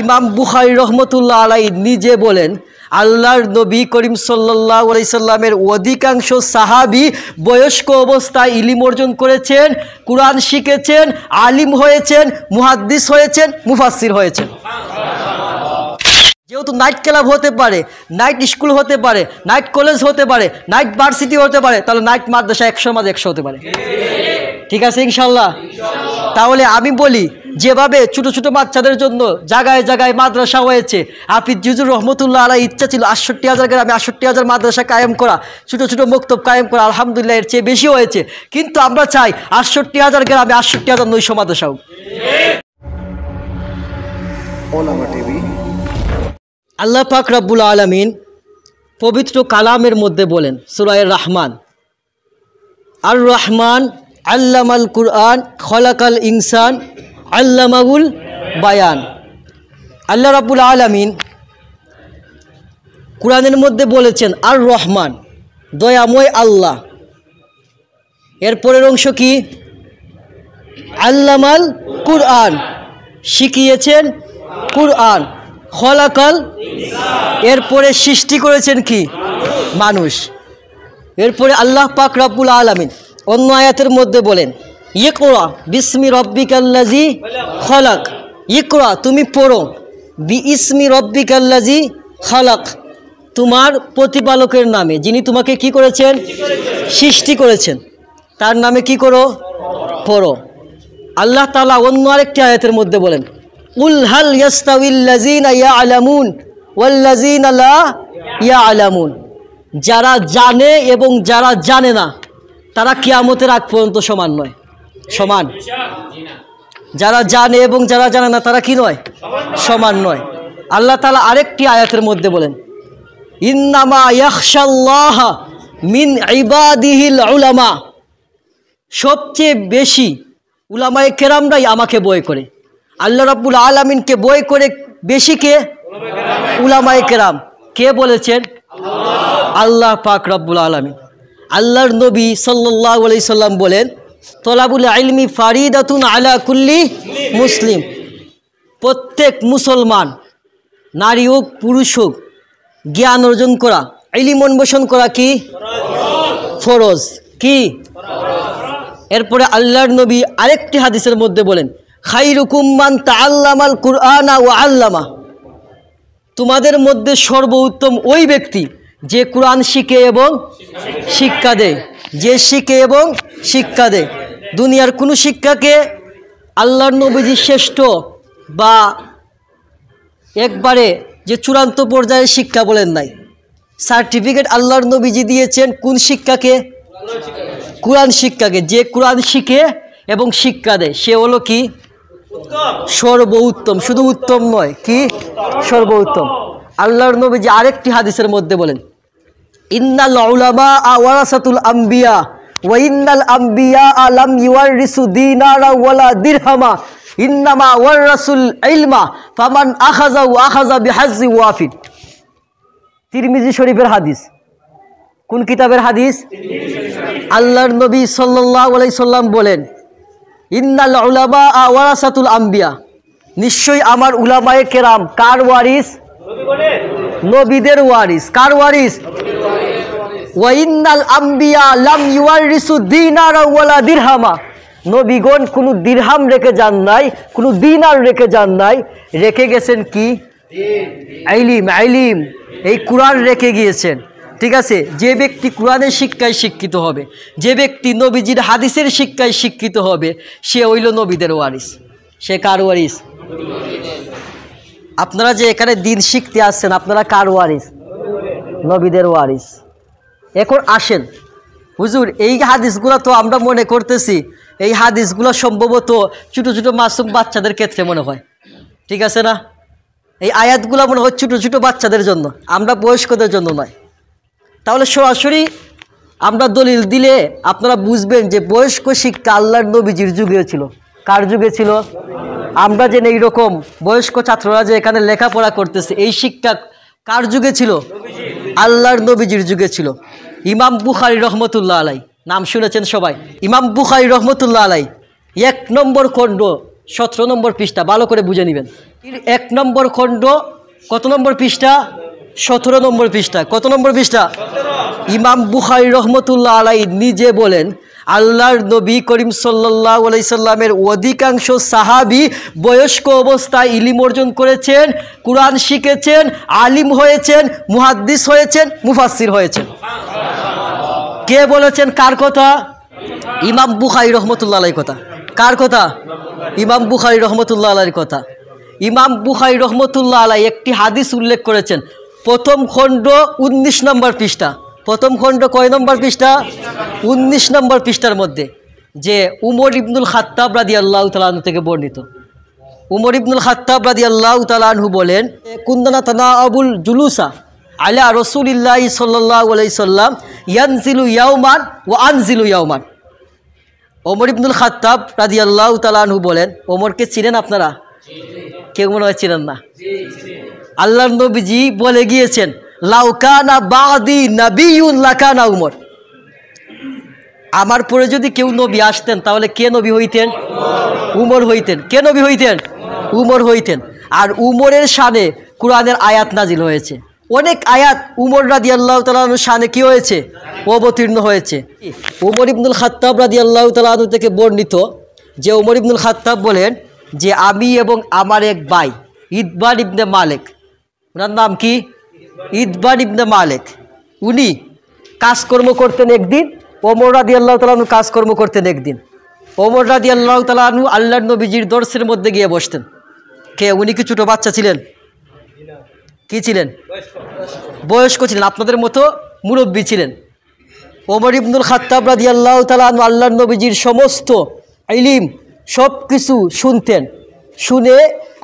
ইমাম বুহাই রহমতুল্লাহ আলাই নিজে বলেন আল্লাহর নবী করিম সাল্লাহ আলাইসাল্লামের অধিকাংশ সাহাবি বয়স্ক অবস্থায় ইলিম অর্জন করেছেন কোরআন শিখেছেন আলিম হয়েছেন মুহাদ্দিস হয়েছেন মুফাসির হয়েছেন যেহেতু নাইট ক্লাব হতে পারে নাইট স্কুল হতে পারে নাইট কলেজ হতে পারে নাইট ভার্সিটি হতে পারে তাহলে নাইট মাদ্রাসা একশো মাঝে একশো হতে পারে ঠিক আছে ইনশাল্লাহ তাহলে আমি বলি যেভাবে ছোট ছোট বাচ্চাদের জন্য জায়গায় জায়গায় মাদ্রাসা হয়েছে আফিদ জিজুর রহমতুল্লাহ আলাই ইচ্ছা ছিল আটষট্টি হাজার গ্রামে আটষট্টি হাজার মাদ্রাসা কায়েম করা ছোট ছোট মুক্তব কায়েম করা আলহামদুলিল্লাহ এর চেয়ে বেশি হয়েছে কিন্তু আমরা চাই আটষট্টি হাজার গ্রামে আটষট্টি হাজার নৈশ মাদ্রাসা হোক আল্লাহ পাক রাব্বুল আলমিন পবিত্র কালামের মধ্যে বলেন সুরায় রহমান আর রহমান আল্লামাল কুরআন খলাকাল ইনসান আল্লামাহুল বায়ান আল্লাহ রাবুল আলমিন কোরআনের মধ্যে বলেছেন আর রহমান দয়াময় আল্লাহ এরপরের অংশ কি আল্লামাল কুরআন শিখিয়েছেন কুরআন হলাকাল এরপরে সৃষ্টি করেছেন কি মানুষ এরপরে আল্লাহ পাক রাবুল আলমিন অন্য আয়াতের মধ্যে বলেন ইকরা বিসমি আল্লাজি খলাক ইকরা তুমি পড়ো বি ইসমি আল্লাজি খালাক তোমার প্রতিপালকের নামে যিনি তোমাকে কি করেছেন সৃষ্টি করেছেন তার নামে কি করো পড়ো আল্লাহ তালা অন্য আরেকটি আয়াতের মধ্যে বলেন উল হাল ইয়াস্তাউল্লাজিন ইয়া আলামুন ওয়াল্লাজিন আল্লাহ ইয়া আলামুন যারা জানে এবং যারা জানে না তারা কিয়ামতের আগ পর্যন্ত সমান নয় সমান যারা জানে এবং যারা জানে না তারা কি নয় সমান নয় আল্লাহ তালা আরেকটি আয়াতের মধ্যে বলেন ইয়াকশাল্লাহ মিন উলামা সবচেয়ে বেশি উলামায়ে কেরামরাই আমাকে বয় করে আল্লাহ রাবুল আলমিনকে বয় করে বেশি কে উলামায়ে কেরাম কে বলেছেন আল্লাহ পাক রব্বুল আলমিন আল্লাহর নবী সাল্লাহ আলাইসাল্লাম সাল্লাম বলেন তলাবুল আইলমি ফারিদাতুন আলা কুল্লি মুসলিম প্রত্যেক মুসলমান নারী হোক পুরুষ হোক জ্ঞান অর্জন করা ইলিম অন্বেষণ করা কি ফরজ কি এরপরে আল্লাহর নবী আরেকটি হাদিসের মধ্যে বলেন খাই রুকুম্মান তা আল্লামাল কুরআনা ও আল্লামা তোমাদের মধ্যে সর্বোত্তম ওই ব্যক্তি যে কোরআন শিখে এবং শিক্ষা দেয় যে শিখে এবং শিক্ষা দেয় দুনিয়ার কোনো শিক্ষাকে আল্লাহর নবীজি শ্রেষ্ঠ বা একবারে যে চূড়ান্ত পর্যায়ে শিক্ষা বলেন নাই সার্টিফিকেট আল্লাহর নবীজি দিয়েছেন কোন শিক্ষাকে কোরআন শিক্ষাকে যে কোরআন শিখে এবং শিক্ষা দেয় সে হলো কি সর্ব উত্তম শুধু উত্তম নয় কি সর্ব উত্তম আল্লাহর নবীজি আরেকটি হাদিসের মধ্যে বলেন ইন্না আওলামা আওয়ারাসাতুল আম্বিয়া ওয়াইন্নাল আম্বিয়া আলাম ইউয়ার রিসু দিনারা ওয়ালা দিরহামা ইন্নামা ওয়ার রাসুল ইলমা ফামান আখাজা ও ওয়াফিদ তিরমিজি শরীফের হাদিস কোন কিতাবের হাদিস আল্লাহর নবী সাল্লাহ আলাই সাল্লাম বলেন ইন্নাল উলামা ওয়ারাসাতুল আম্বিয়া নিশ্চয়ই আমার উলামায়ে কেরাম কার ওয়ারিস নবীদের ওয়ারিস কার ওয়ারিস ওয়াইন্নাল আম্বিয়া লাম ইউয়ারিসু দিনার ওয়ালা দিরহামা নবীগণ কোনো দিরহাম রেখে যান নাই কোনো দিন আর রেখে যান নাই রেখে গেছেন কি আইলিম আইলিম এই কুরআন রেখে গিয়েছেন ঠিক আছে যে ব্যক্তি কোরআনের শিক্ষায় শিক্ষিত হবে যে ব্যক্তি নবীজির হাদিসের শিক্ষায় শিক্ষিত হবে সে হইল নবীদের ওয়ারিস সে কার ওয়ারিস আপনারা যে এখানে দিন শিখতে আসছেন আপনারা কার ওয়ারিস নবীদের ওয়ারিস এখন আসেন হুজুর এই হাদিসগুলো তো আমরা মনে করতেছি এই হাদিসগুলো সম্ভবত ছোটো ছোটো মাসুম বাচ্চাদের ক্ষেত্রে মনে হয় ঠিক আছে না এই আয়াতগুলো মনে হয় ছোটো ছোটো বাচ্চাদের জন্য আমরা বয়স্কদের জন্য নয় তাহলে সরাসরি আমরা দলিল দিলে আপনারা বুঝবেন যে বয়স্ক শিক্ষা আল্লাহর নবীজির যুগে ছিল কার যুগে ছিল আমরা যেন এইরকম বয়স্ক ছাত্ররা যে এখানে লেখাপড়া করতেছে এই শিক্ষা কার যুগে ছিল আল্লাহর নবীজির যুগে ছিল ইমাম বুখারি রহমতুল্লাহ আলাই নাম শুনেছেন সবাই ইমাম বুখারি রহমতুল্লাহ আলাই এক নম্বর খণ্ড সতেরো নম্বর পৃষ্ঠা ভালো করে বুঝে নেবেন এক নম্বর খণ্ড কত নম্বর পৃষ্ঠা সতেরো নম্বর পৃষ্ঠা কত নম্বর পৃষ্ঠা ইমাম বুখারি রহমতুল্লাহ আলাই নিজে বলেন আল্লাহর নবী করিম সাল্লাহ সাল্লামের অধিকাংশ সাহাবি বয়স্ক অবস্থায় ইলিম অর্জন করেছেন কোরআন শিখেছেন আলিম হয়েছেন মুহাদ্দিস হয়েছেন মুফাসির হয়েছেন কে বলেছেন কার কথা ইমাম বুখারি রহমতুল্লাহ আলাই কথা কার কথা ইমাম বুখারি রহমতুল্লাহ আলাই কথা ইমাম বুখারি রহমতুল্লাহ আলাই একটি হাদিস উল্লেখ করেছেন প্রথম খণ্ড উনিশ নম্বর পৃষ্ঠা প্রথম খণ্ড কয় নম্বর পৃষ্ঠা উনিশ নম্বর পৃষ্ঠার মধ্যে যে উমর ইবনুল খাত্তাব রাদি আল্লাহ তালাহু থেকে বর্ণিত উমর ইবনুল খাত্তাব রাদি আল্লাহ তালাহু বলেন কুন্দনা তানা আবুল জুলুসা আলা রসুলিল্লা সাল্লাহ আলাইসাল্লাম ইয়ানজিলু ইয়াউমান ও আনজিলু ইয়াউমান ওমর ইবনুল খাত্তাব রাজি আল্লাহ তালু বলেন ওমরকে চিনেন আপনারা কেউ মনে হয় চিনেন না আল্লাহ নবীজি বলে গিয়েছেন লাউকানা বাদি নাকানা উমর আমার পরে যদি কেউ নবী আসতেন তাহলে কে নবী হইতেন উমর হইতেন কে নবী হইতেন উমর হইতেন আর উমরের সানে কোরআনের আয়াত নাজিল হয়েছে অনেক আয়াত উমর রাদি আল্লাহ তালু সানে কি হয়েছে অবতীর্ণ হয়েছে উমর ইবনুল খাত্তাব রাদি আল্লাহ তালু থেকে বর্ণিত যে উমর ইবনুল খাত্তাব বলেন যে আমি এবং আমার এক ভাই ইদবান ইবনে মালিক ওনার নাম কি ইদবান ইবনে মালিক উনি কাজকর্ম করতেন একদিন ওমর রাদি আল্লাহ তালু কাজকর্ম করতেন একদিন ওমর রাদি আল্লাহ তালু আল্লাহ নবীজির দর্শের মধ্যে গিয়ে বসতেন কে উনি কি ছোটো বাচ্চা ছিলেন কি ছিলেন বয়স্ক ছিলেন আপনাদের মতো মুরব্বী ছিলেন ওমর ইবনুল খাতাব রাজি আল্লাহ তালান আল্লাহ নবীজির সমস্ত ইলিম সব কিছু শুনতেন শুনে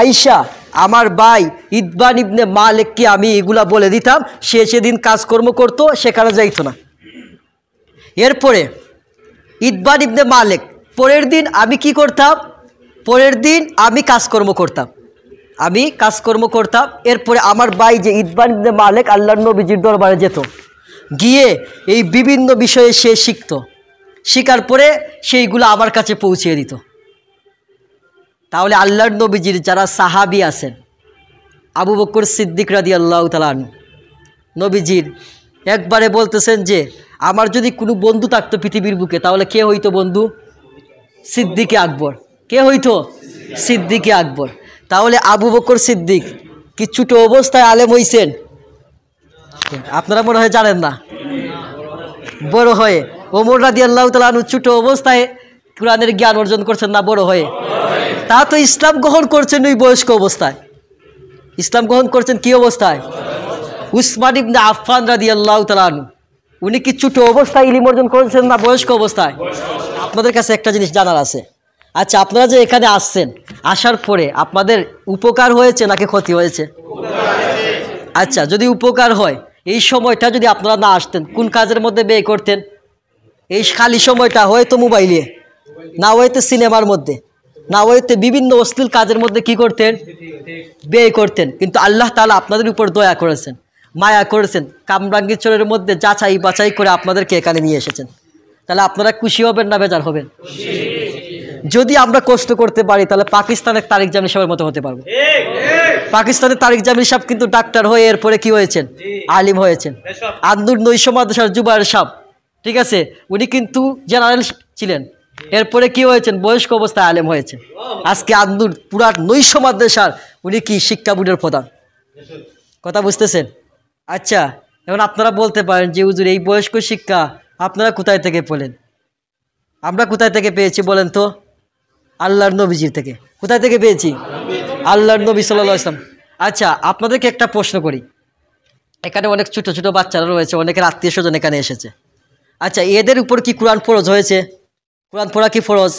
আইসা আমার ভাই ইদবান ইবনে মালেককে আমি এগুলা বলে দিতাম সে সেদিন কাজকর্ম করত সেখানে যাইত না এরপরে ইদবান ইবনে মালেক পরের দিন আমি কি করতাম পরের দিন আমি কাজকর্ম করতাম আমি কাজকর্ম করতাম এরপরে আমার ভাই যে ইদবান মালেক আল্লাহ নবীজির দরবারে যেত গিয়ে এই বিভিন্ন বিষয়ে সে শিখত শিকার পরে সেইগুলো আমার কাছে পৌঁছিয়ে দিত তাহলে আল্লাহ নবীজির যারা সাহাবি আছেন আবু বকর সিদ্দিক রাদি আল্লাহ তালান নবীজির একবারে বলতেছেন যে আমার যদি কোনো বন্ধু থাকতো পৃথিবীর বুকে তাহলে কে হইতো বন্ধু সিদ্দিকে আকবর কে হইতো সিদ্দিকে আকবর তাহলে আবু বকর সিদ্দিক কি ছোটো অবস্থায় আলেম হইছেন আপনারা মনে হয় জানেন না বড় হয়ে ওমর রাদি আল্লাহ তালু ছোটো অবস্থায় কোরআনের জ্ঞান অর্জন করছেন না বড় হয়ে তা তো ইসলাম গ্রহণ করছেন ওই বয়স্ক অবস্থায় ইসলাম গ্রহণ করছেন কি অবস্থায় উসমান ইবনে আফফান রাদি আল্লাহ তালু উনি কি ছোটো অবস্থায় ইলিম অর্জন করেছেন না বয়স্ক অবস্থায় আপনাদের কাছে একটা জিনিস জানার আছে আচ্ছা আপনারা যে এখানে আসছেন আসার পরে আপনাদের উপকার হয়েছে নাকি ক্ষতি হয়েছে আচ্ছা যদি উপকার হয় এই সময়টা যদি আপনারা না আসতেন কোন কাজের মধ্যে ব্যয় করতেন এই খালি সময়টা হয়তো মোবাইলে না হয়তো সিনেমার মধ্যে না হয়তো বিভিন্ন অশ্লীল কাজের মধ্যে কি করতেন ব্যয় করতেন কিন্তু আল্লাহ তালা আপনাদের উপর দয়া করেছেন মায়া করেছেন কামরাঙ্গিচরের মধ্যে যাচাই বাছাই করে আপনাদেরকে এখানে নিয়ে এসেছেন তাহলে আপনারা খুশি হবেন না বেজার হবেন যদি আমরা কষ্ট করতে পারি তাহলে পাকিস্তানের তারিক জামিল সাহেবের মতো হতে পারবো পাকিস্তানের তারিক জামিল সাহেব কিন্তু ডাক্তার হয়ে এরপরে কি হয়েছেন আলিম হয়েছেন আন্দুর নৈশ মাদ্রাসার জুবায়ের সাহ ঠিক আছে উনি কিন্তু জেনারেল ছিলেন এরপরে কি হয়েছেন বয়স্ক অবস্থায় আলেম হয়েছে আজকে আন্দুর পুরাট নৈশ মাদ্রাসার উনি কি শিক্ষা বোর্ডের প্রধান কথা বুঝতেছেন আচ্ছা এখন আপনারা বলতে পারেন যে হুজুর এই বয়স্ক শিক্ষা আপনারা কোথায় থেকে পেলেন আমরা কোথায় থেকে পেয়েছি বলেন তো আল্লাহর নবীজির থেকে কোথায় থেকে পেয়েছি আল্লাহর নবী সাল্লাহ ইসলাম আচ্ছা আপনাদেরকে একটা প্রশ্ন করি এখানে অনেক ছোট ছোট বাচ্চারা রয়েছে অনেকের আত্মীয় স্বজন এখানে এসেছে আচ্ছা এদের উপর কি কোরআন ফরজ হয়েছে কোরআন পড়া কি ফরজ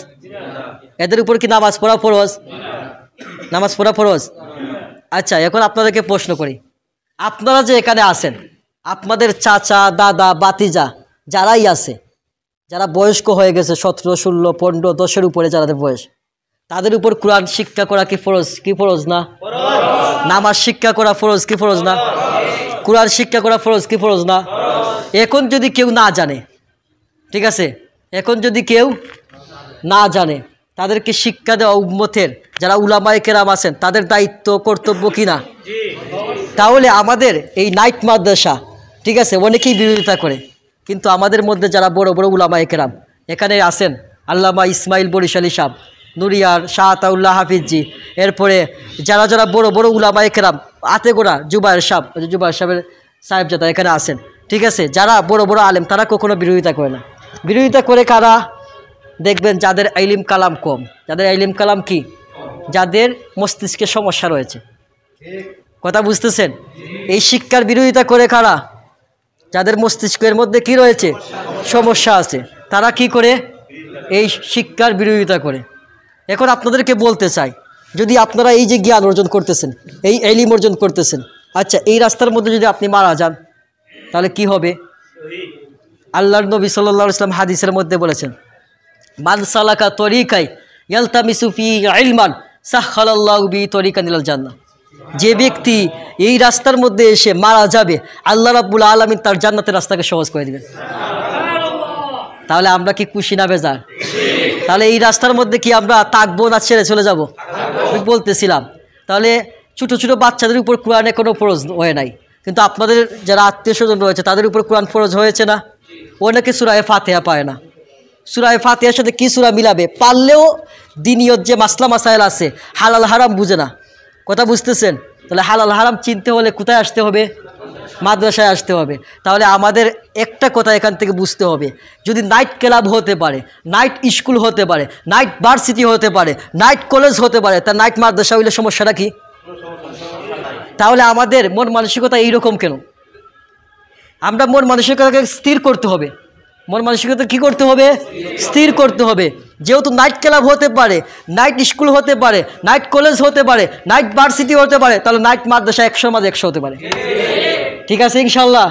এদের উপর কি নামাজ পড়া ফরজ নামাজ পড়া ফরজ আচ্ছা এখন আপনাদেরকে প্রশ্ন করি আপনারা যে এখানে আসেন আপনাদের চাচা দাদা বাতিজা যারাই আছে যারা বয়স্ক হয়ে গেছে সতেরো ষোলো পনেরো দশের উপরে যারাদের বয়স তাদের উপর কোরআন শিক্ষা করা কি ফরজ কি ফরজ না নামাজ শিক্ষা করা ফরজ কি ফরজ না কোরআন শিক্ষা করা ফরজ কি ফরজ না এখন যদি কেউ না জানে ঠিক আছে এখন যদি কেউ না জানে তাদেরকে শিক্ষা দেওয়া উম্মতের যারা উলামায় কেরাম আছেন তাদের দায়িত্ব কর্তব্য কি না তাহলে আমাদের এই নাইট মাদ্রাসা ঠিক আছে অনেকেই বিরোধিতা করে কিন্তু আমাদের মধ্যে যারা বড় বড় উলামায় কেরাম এখানে আছেন আল্লামা ইসমাইল বরিশালী সাহ নুরিয়ার শাহ আতাউল্লাহ হাফিজি এরপরে যারা যারা বড় বড় উলামা একরাম আতে গোড়া জুবায়ের সাহ জুবায়ের সাহেবের সাহেবজাদা এখানে আসেন ঠিক আছে যারা বড় বড় আলেম তারা কখনো বিরোধিতা করে না বিরোধিতা করে কারা দেখবেন যাদের আইলিম কালাম কম যাদের আইলিম কালাম কি যাদের মস্তিষ্কে সমস্যা রয়েছে কথা বুঝতেছেন এই শিক্ষার বিরোধিতা করে কারা যাদের মস্তিষ্কের মধ্যে কি রয়েছে সমস্যা আছে তারা কি করে এই শিক্ষার বিরোধিতা করে এখন আপনাদেরকে বলতে চাই যদি আপনারা এই যে জ্ঞান অর্জন করতেছেন এই এলিম অর্জন করতেছেন আচ্ছা এই রাস্তার মধ্যে যদি আপনি মারা যান তাহলে কি হবে আল্লাহর নবী সাল্লা ইসলাম হাদিসের মধ্যে বলেছেন মানসালাকা তরিকাই ইয়ালতা মিসুফি আইলমান সাহালাল্লাহবি তরিকা নীলাল জান্না যে ব্যক্তি এই রাস্তার মধ্যে এসে মারা যাবে আল্লাহ রাবুল আলমিন তার জান্নাতের রাস্তাকে সহজ করে দেবেন তাহলে আমরা কি খুশি না বেজার তাহলে এই রাস্তার মধ্যে কি আমরা তাকবো না ছেড়ে চলে যাবো বলতেছিলাম তাহলে ছোটো ছোটো বাচ্চাদের উপর কোরআনে কোনো ফরজ হয় নাই কিন্তু আপনাদের যারা আত্মীয় স্বজন রয়েছে তাদের উপর কোরআন ফরজ হয়েছে না অনেকে সুরায় ফাতেহা পায় না সুরায় ফাতেহার সাথে কী সুরা মিলাবে পারলেও দিনীয় যে মাসলা মাসাইল আছে হালাল হারাম বুঝে না কথা বুঝতেছেন তাহলে হালাল হারাম চিনতে হলে কোথায় আসতে হবে মাদ্রাসায় আসতে হবে তাহলে আমাদের একটা কথা এখান থেকে বুঝতে হবে যদি নাইট ক্লাব হতে পারে নাইট স্কুল হতে পারে নাইট ভার্সিটি হতে পারে নাইট কলেজ হতে পারে তা নাইট মাদ্রাসা হইলে সমস্যাটা কি তাহলে আমাদের মন মানসিকতা এইরকম কেন আমরা মন মানসিকতাকে স্থির করতে হবে মন মানসিকতা কী করতে হবে স্থির করতে হবে যেহেতু নাইট ক্লাব হতে পারে নাইট স্কুল হতে পারে নাইট কলেজ হতে পারে নাইট ভার্সিটি হতে পারে তাহলে নাইট মাদ্রাসা একশো মাঝে একশো হতে পারে ঠিক আছে ইনশাল্লাহ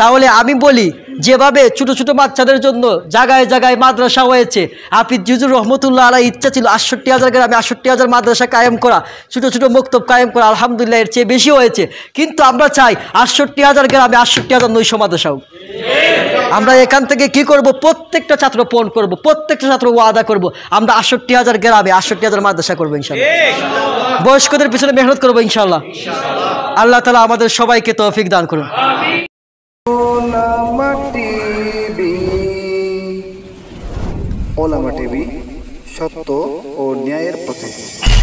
তাহলে আমি বলি যেভাবে ছোট ছোট বাচ্চাদের জন্য জায়গায় জায়গায় মাদ্রাসা হয়েছে আপিদ জুজুর রহমতুল্লাহ আলাই ইচ্ছা ছিল আটষট্টি হাজার গ্রামে আটষট্টি হাজার মাদ্রাসা কায়েম করা ছোট ছোট মক্তব কায়েম করা আলহামদুলিল্লাহ এর চেয়ে বেশি হয়েছে কিন্তু আমরা চাই আটষট্টি হাজার গ্রামে আটষট্টি হাজার নৈশ মাদ্রাসা হোক আমরা এখান থেকে কি করব প্রত্যেকটা ছাত্র পণ করব প্রত্যেকটা ছাত্র ওয়াদা করব আমরা আটষট্টি হাজার গ্রামে আটষট্টি হাজার মাদ্রাসা করবো ইনশাল্লাহ বয়স্কদের পিছনে মেহনত করবো ইনশাল্লাহ আল্লাহ তালা আমাদের সবাইকে তৌফিক দান করুন ওলামা টিভি ওলামা টিভি সত্য ও ন্যায়ের পথে